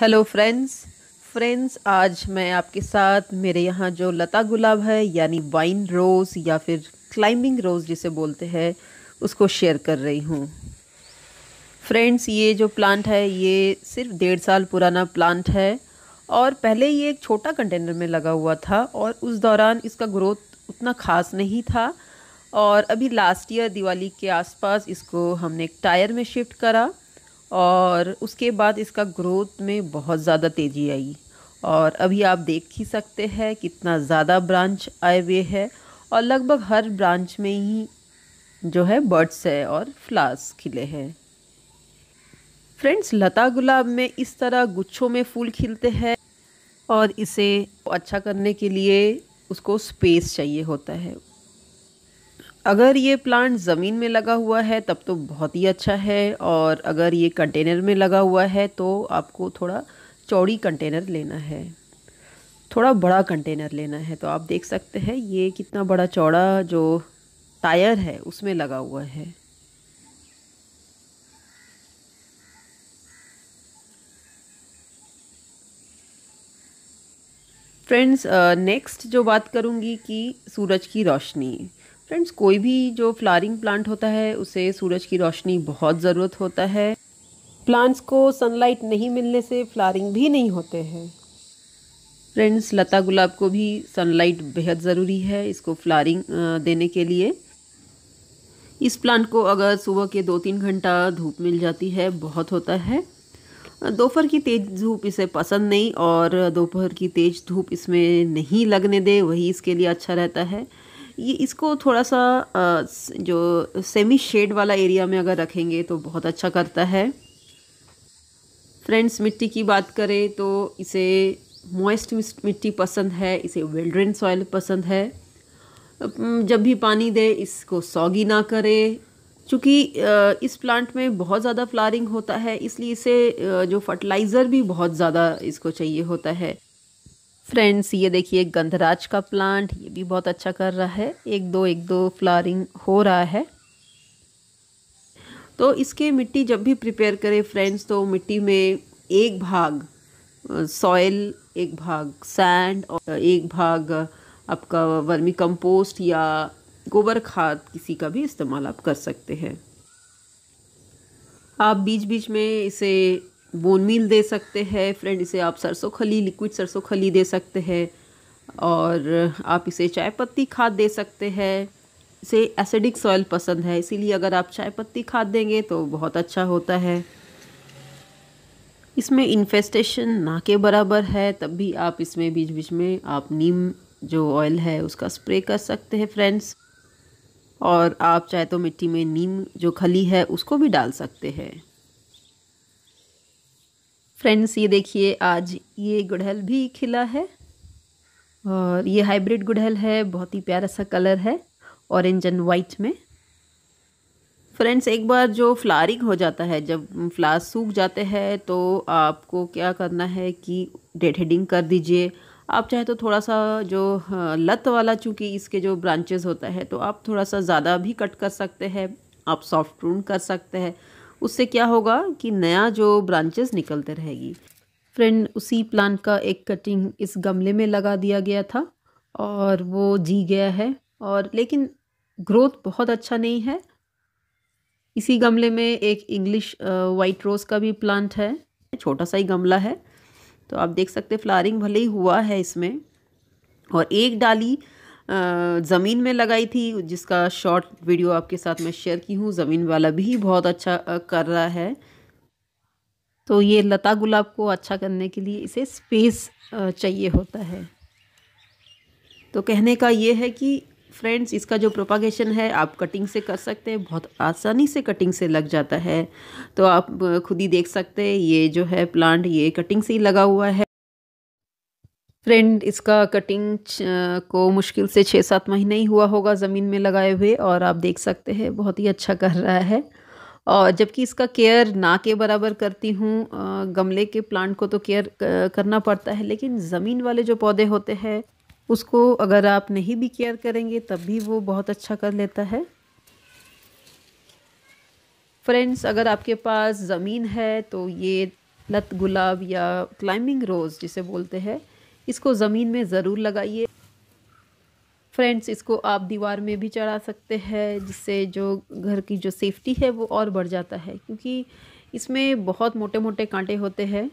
hello friends friends आज मैं आपके साथ मेरे यहाँ जो लता गुलाब है यानी वाइन रोज़ या फिर क्लाइंबिंग रोज़ जिसे बोलते हैं उसको शेयर कर रही हूँ फ्रेंड्स ये जो प्लांट है ये सिर्फ डेढ़ साल पुराना प्लांट है और पहले ये एक छोटा कंटेनर में लगा हुआ था और उस दौरान इसका ग्रोथ उतना ख़ास नहीं था और अभी लास्ट ईयर दिवाली के आसपास इसको हमने एक टायर में शिफ्ट करा और उसके बाद इसका ग्रोथ में बहुत ज़्यादा तेज़ी आई और अभी आप देख ही सकते हैं कितना ज़्यादा ब्रांच आए हुए है और लगभग हर ब्रांच में ही जो है बर्ड्स है और फ्लावर्स खिले हैं फ्रेंड्स लता गुलाब में इस तरह गुच्छों में फूल खिलते हैं और इसे अच्छा करने के लिए उसको स्पेस चाहिए होता है अगर ये प्लांट ज़मीन में लगा हुआ है तब तो बहुत ही अच्छा है और अगर ये कंटेनर में लगा हुआ है तो आपको थोड़ा चौड़ी कंटेनर लेना है थोड़ा बड़ा कंटेनर लेना है तो आप देख सकते हैं ये कितना बड़ा चौड़ा जो टायर है उसमें लगा हुआ है फ्रेंड्स नेक्स्ट uh, जो बात करूंगी कि सूरज की रोशनी फ्रेंड्स कोई भी जो फ्लारिंग प्लांट होता है उसे सूरज की रोशनी बहुत ज़रूरत होता है प्लांट्स को सनलाइट नहीं मिलने से फ्लारिंग भी नहीं होते हैं फ्रेंड्स लता गुलाब को भी सनलाइट बेहद ज़रूरी है इसको फ्लारिंग देने के लिए इस प्लांट को अगर सुबह के दो तीन घंटा धूप मिल जाती है बहुत होता है दोपहर की तेज़ धूप इसे पसंद नहीं और दोपहर की तेज़ धूप इसमें नहीं लगने दे वही इसके लिए अच्छा रहता है ये इसको थोड़ा सा जो सेमी शेड वाला एरिया में अगर रखेंगे तो बहुत अच्छा करता है फ्रेंड्स मिट्टी की बात करें तो इसे मॉइस्ट मिट्टी पसंद है इसे वेल्ड्रेन सॉइल पसंद है जब भी पानी दे इसको सौगी ना करे चूँकि इस प्लांट में बहुत ज़्यादा फ्लारिंग होता है इसलिए इसे जो फर्टिलाइज़र भी बहुत ज़्यादा इसको चाहिए होता है फ्रेंड्स ये देखिए गंधराज का प्लांट ये भी बहुत अच्छा कर रहा है एक दो एक दो फ्लॉरिंग हो रहा है तो इसके मिट्टी जब भी प्रिपेयर करें फ्रेंड्स तो मिट्टी में एक भाग सॉयल एक भाग सैंड और एक भाग आपका वर्मी कंपोस्ट या गोबर खाद किसी का भी इस्तेमाल आप कर सकते हैं आप बीच बीच में इसे बोन मील दे सकते हैं फ्रेंड इसे आप सरसों खली लिक्विड सरसों खली दे सकते हैं और आप इसे चाय पत्ती खाद दे सकते हैं इसे एसिडिक सॉइल पसंद है इसीलिए अगर आप चाय पत्ती खाद देंगे तो बहुत अच्छा होता है इसमें इन्फेस्टेशन ना के बराबर है तब भी आप इसमें बीच बीच में आप नीम जो ऑयल है उसका स्प्रे कर सकते हैं फ्रेंड्स और आप चाहे तो मिट्टी में नीम जो खली है उसको भी डाल सकते हैं फ्रेंड्स ये देखिए आज ये गुड़हल भी खिला है और ये हाइब्रिड गुड़हल है बहुत ही प्यारा सा कलर है ऑरेंज एंड वाइट में फ्रेंड्स एक बार जो फ्लारिंग हो जाता है जब फ्लार सूख जाते हैं तो आपको क्या करना है कि डेड हेडिंग कर दीजिए आप चाहे तो थोड़ा सा जो हाँ, लत वाला चूँकि इसके जो ब्रांचेस होता है तो आप थोड़ा सा ज़्यादा भी कट कर सकते हैं आप सॉफ्ट प्रून कर सकते हैं उससे क्या होगा कि नया जो ब्रांचेस निकलते रहेगी फ्रेंड उसी प्लांट का एक कटिंग इस गमले में लगा दिया गया था और वो जी गया है और लेकिन ग्रोथ बहुत अच्छा नहीं है इसी गमले में एक इंग्लिश वाइट रोज़ का भी प्लांट है छोटा सा ही गमला है तो आप देख सकते फ्लारिंग भले ही हुआ है इसमें और एक डाली ज़मीन में लगाई थी जिसका शॉर्ट वीडियो आपके साथ मैं शेयर की हूँ ज़मीन वाला भी बहुत अच्छा कर रहा है तो ये लता गुलाब को अच्छा करने के लिए इसे स्पेस चाहिए होता है तो कहने का ये है कि फ्रेंड्स इसका जो प्रोपागेशन है आप कटिंग से कर सकते हैं बहुत आसानी से कटिंग से लग जाता है तो आप खुद ही देख सकते हैं ये जो है प्लांट ये कटिंग से ही लगा हुआ है फ्रेंड इसका कटिंग को मुश्किल से छः सात महीने ही हुआ होगा ज़मीन में लगाए हुए और आप देख सकते हैं बहुत ही अच्छा कर रहा है और जबकि इसका केयर ना के बराबर करती हूँ गमले के प्लांट को तो केयर करना पड़ता है लेकिन ज़मीन वाले जो पौधे होते हैं उसको अगर आप नहीं भी केयर करेंगे तब भी वो बहुत अच्छा कर लेता है फ्रेंड्स अगर आपके पास ज़मीन है तो ये लत गुलाब या क्लाइंबिंग रोज़ जिसे बोलते हैं इसको ज़मीन में ज़रूर लगाइए फ्रेंड्स इसको आप दीवार में भी चढ़ा सकते हैं जिससे जो घर की जो सेफ्टी है वो और बढ़ जाता है क्योंकि इसमें बहुत मोटे मोटे कांटे होते हैं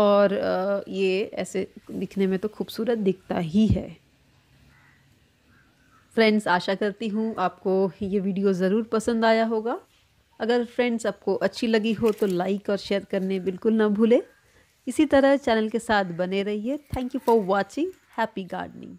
और ये ऐसे दिखने में तो खूबसूरत दिखता ही है फ्रेंड्स आशा करती हूँ आपको ये वीडियो ज़रूर पसंद आया होगा अगर फ्रेंड्स आपको अच्छी लगी हो तो लाइक और शेयर करने बिल्कुल ना भूलें इसी तरह चैनल के साथ बने रहिए thank you for watching happy gardening